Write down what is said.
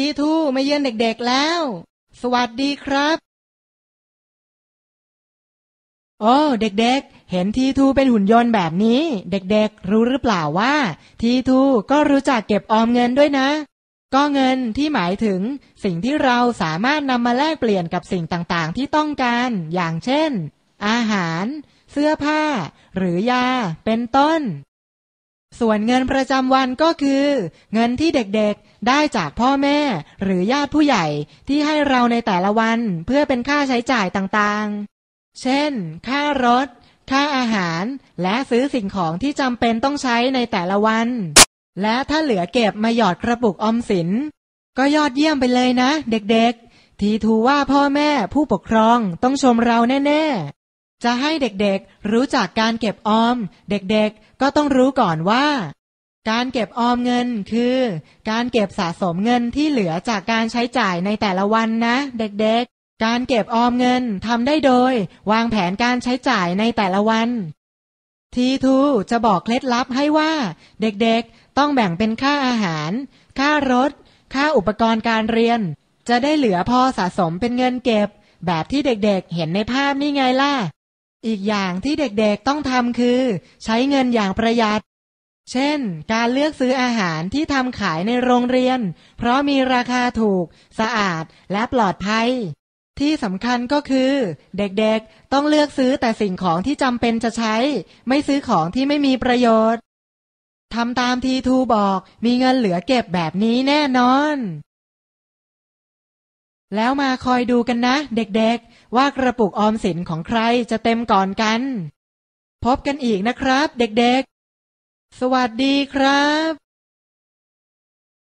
พี่ทู่มาเยือนเด็กๆแล้ว สวัสดีครับ โอ้ เด็กๆ เห็นทีทูเป็นหุ่นยนต์แบบนี้ เด็กๆรู้หรือเปล่าว่าทีทูก็รู้จักเก็บออมเงินด้วยนะ ก็เงินที่หมายถึงสิ่งที่เราสามารถนำมาแลกเปลี่ยนกับสิ่งต่างๆที่ต้องการ อย่างเช่น อาหาร เสื้อผ้า หรือยา เป็นต้นส่วนเงินประจำวันก็คือ เงินที่เด็กๆได้จากพ่อแม่ หรือญาติผู้ใหญ่ที่ให้เราในแต่ละวันเพื่อเป็นค่าใช้จ่ายต่างๆ เช่นค่ารถ ค่าอาหาร และซื้อสิ่งของที่จำเป็นต้องใช้ในแต่ละวัน และถ้าเหลือเก็บมาหยอดกระปุกอมสินก็ยอดเยี่ยมไปเลยนะ เด็กๆทีทูว่าพ่อแม่ผู้ปกครองต้องชมเราแน่ ๆจะให้เด็กๆรู้จักการเก็บออม เด็กๆ ก็ต้องรู้ก่อนว่า การเก็บออมเงินคือ การเก็บสะสมเงินที่เหลือจากการใช้จ่ายในแต่ละวันนะ เด็กๆ การเก็บออมเงินทำได้โดย วางแผนการใช้จ่ายในแต่ละวัน ทีทูจะบอกเคล็ดลับให้ว่า เด็กๆ ต้องแบ่งเป็นค่าอาหาร ค่ารถ ค่าอุปกรณ์การเรียน จะได้เหลือพอสะสมเป็นเงินเก็บ แบบที่เด็กๆเห็นในภาพนี่ไงล่ะอีกอย่างที่เด็กๆต้องทำคือ ใช้เงินอย่างประหยัด เช่น การเลือกซื้ออาหารที่ทำขายในโรงเรียน เพราะมีราคาถูก สะอาดและปลอดภัย ที่สำคัญก็คือ เด็กๆต้องเลือกซื้อแต่สิ่งของที่จำเป็นจะใช้ ไม่ซื้อของที่ไม่มีประโยชน์ทำตามทีทูบอกมีเงินเหลือเก็บแบบนี้แน่นอนแล้วมาคอยดูกันนะเด็กๆ ว่ากระปุกออมสินของใครจะเต็มก่อนกัน พบกันอีกนะครับเด็ก ๆ สวัสดีครับ